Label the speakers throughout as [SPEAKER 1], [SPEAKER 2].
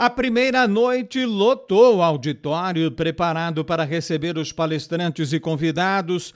[SPEAKER 1] A primeira noite lotou o auditório preparado para receber os palestrantes e convidados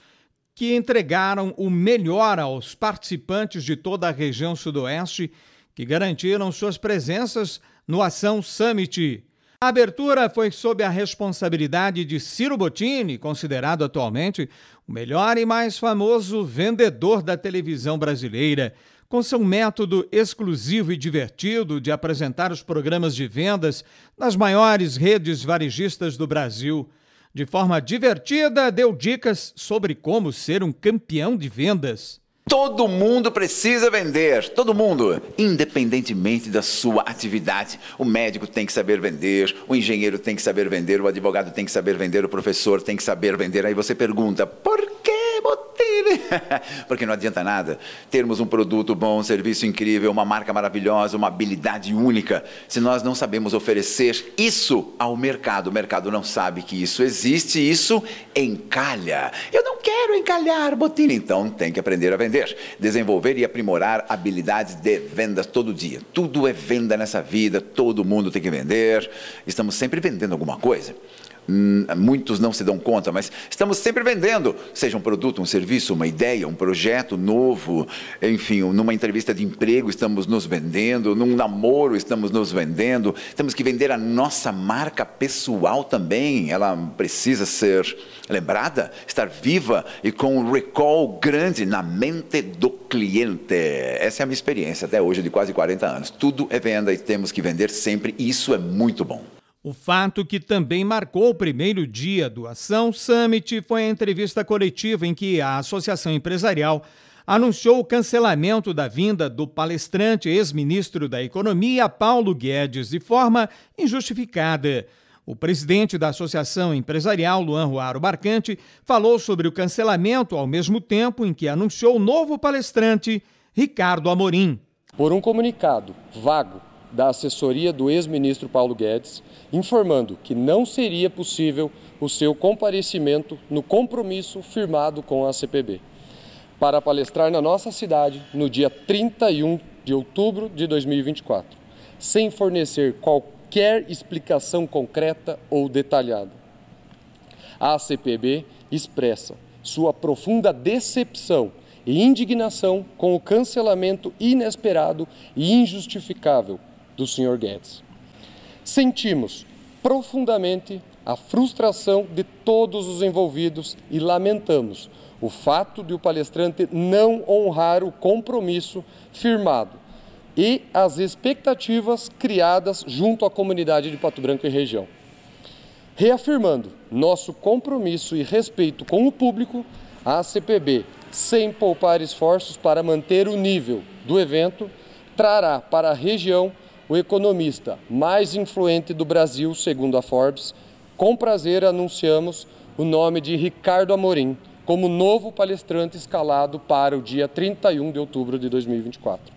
[SPEAKER 1] que entregaram o melhor aos participantes de toda a região Sudoeste que garantiram suas presenças no Ação Summit. A abertura foi sob a responsabilidade de Ciro Bottini, considerado atualmente o melhor e mais famoso vendedor da televisão brasileira. Com seu método exclusivo e divertido de apresentar os programas de vendas nas maiores redes varejistas do Brasil. De forma divertida,
[SPEAKER 2] deu dicas sobre como ser um campeão de vendas. Todo mundo precisa vender, todo mundo, independentemente da sua atividade. O médico tem que saber vender, o engenheiro tem que saber vender, o advogado tem que saber vender, o professor tem que saber vender. Aí você pergunta: por ele. Né? Porque não adianta nada termos um produto bom, um serviço incrível, uma marca maravilhosa, uma habilidade única, se nós não sabemos oferecer isso ao mercado. O mercado não sabe que isso existe, isso encalha. Eu não quero encalhar, Botino. Então tem que aprender a vender, desenvolver e aprimorar habilidades de vendas todo dia. Tudo é venda nessa vida, todo mundo tem que vender. Estamos sempre vendendo alguma coisa. Hum, muitos não se dão conta, mas estamos sempre vendendo, seja um produto, um serviço, uma ideia, um projeto novo, enfim, numa entrevista de emprego estamos nos vendendo, num namoro estamos nos vendendo, temos que vender a nossa marca pessoal também, ela precisa ser lembrada, estar viva e com um recall grande na mente do cliente. Essa é a minha experiência até hoje de quase 40 anos. Tudo é venda e temos que vender sempre, e isso é muito bom.
[SPEAKER 1] O fato que também marcou o primeiro dia do Ação Summit foi a entrevista coletiva em que a Associação Empresarial anunciou o cancelamento da vinda do palestrante ex-ministro da Economia Paulo Guedes de forma injustificada. O presidente da Associação Empresarial, Luan Ruaro Barcante, falou sobre o cancelamento ao mesmo tempo em que anunciou o novo palestrante, Ricardo Amorim. Por um comunicado vago da assessoria do ex-ministro
[SPEAKER 3] Paulo Guedes, informando que não seria possível o seu comparecimento no compromisso firmado com a CPB, para palestrar na nossa cidade no dia 31 de outubro de 2024, sem fornecer qualquer explicação concreta ou detalhada. A CPB expressa sua profunda decepção e indignação com o cancelamento inesperado e injustificável do Sr. Guedes. Sentimos profundamente a frustração de todos os envolvidos e lamentamos o fato de o palestrante não honrar o compromisso firmado e as expectativas criadas junto à comunidade de Pato Branco e região. Reafirmando nosso compromisso e respeito com o público, a CPB, sem poupar esforços para manter o nível do evento, trará para a região o economista mais influente do Brasil, segundo a Forbes, com prazer anunciamos o nome de Ricardo Amorim como novo palestrante escalado para o dia 31 de outubro de 2024.